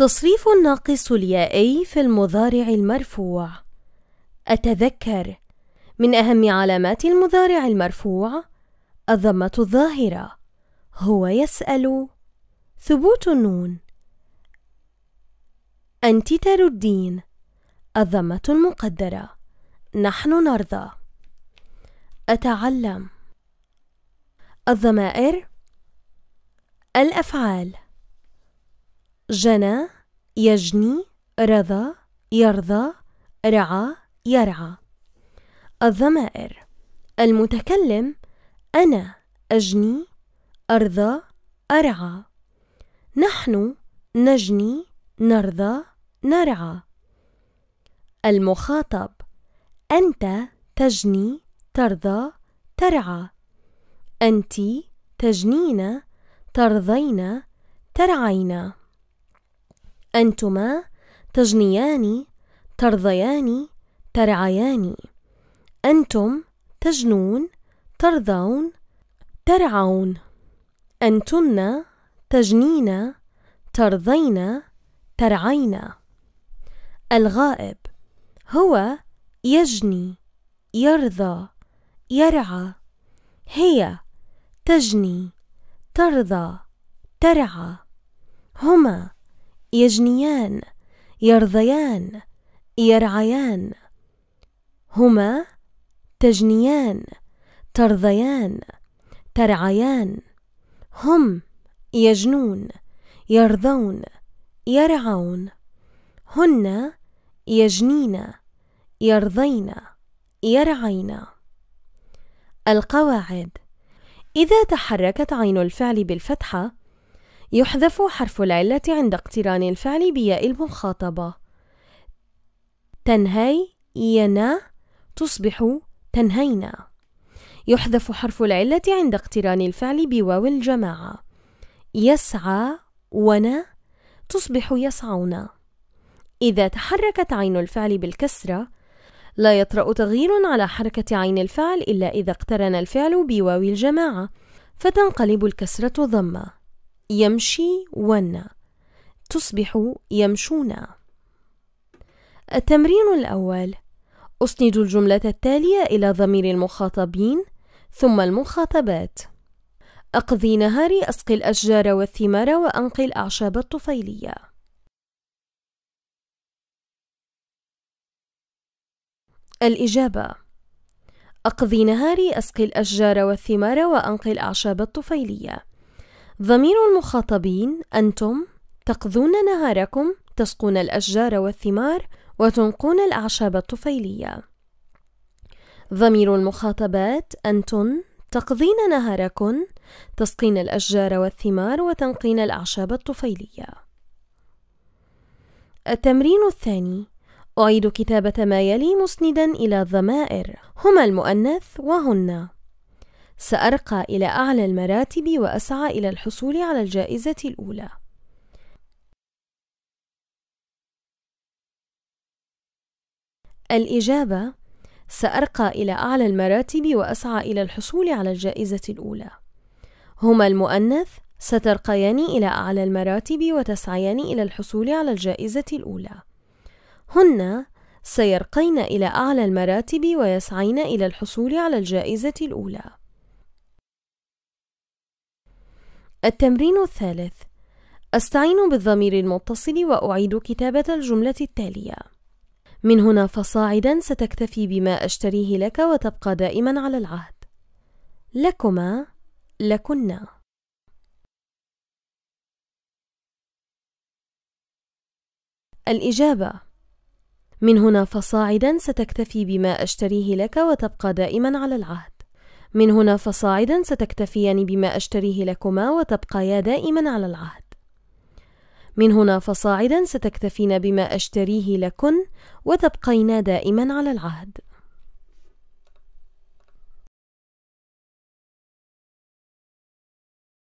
تصريف الناقص اليائي في المضارع المرفوع أتذكر من أهم علامات المضارع المرفوع الضمة الظاهرة هو يسأل ثبوت النون أنت تردين الضمة المقدرة نحن نرضى أتعلم الضمائر الأفعال جنى يجني رضى يرضى رعى يرعى الضمائر المتكلم أنا أجني أرضى أرعى نحن نجني نرضى نرعى المخاطب أنت تجني ترضى ترعى أنت تجنين ترضين ترعين أنتما تجنيان ترضيان ترعيان أنتم تجنون ترضون ترعون أنتن تجنين ترضين ترعين الغائب هو يجني يرضى يرعى هي تجني ترضى ترعى هما يجنيان يرضيان يرعيان هما تجنيان ترضيان ترعيان هم يجنون يرضون يرعون هن يجنين يرضين يرعين القواعد إذا تحركت عين الفعل بالفتحة يحذف حرف العلة عند اقتران الفعل بياء المخاطبة تنهي ينا تصبح تنهينا يحذف حرف العلة عند اقتران الفعل بواو الجماعة يسعى ونا تصبح يسعون إذا تحركت عين الفعل بالكسرة لا يطرأ تغيير على حركة عين الفعل إلا إذا اقترن الفعل بواو الجماعة فتنقلب الكسرة ضمّة يمشي ون تصبح يمشون التمرين الأول أسند الجملة التالية إلى ضمير المخاطبين ثم المخاطبات أقضي نهاري أسقي الأشجار والثمار وأنقي الأعشاب الطفيلية الإجابة أقضي نهاري أسقي الأشجار والثمار وأنقي الأعشاب الطفيلية ضمير المخاطبين أنتم تقضون نهاركم تسقون الأشجار والثمار وتنقون الأعشاب الطفيلية ضمير المخاطبات أنتن تقضين نهاركن تسقين الأشجار والثمار وتنقين الأعشاب الطفيلية التمرين الثاني أعيد كتابة ما يلي مسندا إلى الضمائر هما المؤنث وهن سأرقى إلى أعلى المراتب وأسعى إلى الحصول على الجائزة الأولى. الإجابة: سأرقى إلى أعلى المراتب وأسعى إلى الحصول على الجائزة الأولى. هما المؤنث سترقيان إلى أعلى المراتب وتسعيان إلى الحصول على الجائزة الأولى. هن سيرقين إلى أعلى المراتب ويسعين إلى الحصول على الجائزة الأولى. التمرين الثالث أستعين بالضمير المتصل وأعيد كتابة الجملة التالية من هنا فصاعدا ستكتفي بما أشتريه لك وتبقى دائما على العهد لكما لكنا الإجابة من هنا فصاعدا ستكتفي بما أشتريه لك وتبقى دائما على العهد من هنا فصاعدا ستكتفيان بما أشتريه لكما وتبقيا دائما على العهد من هنا فصاعدا ستكتفين بما أشتريه لكن وتبقينا دائما على العهد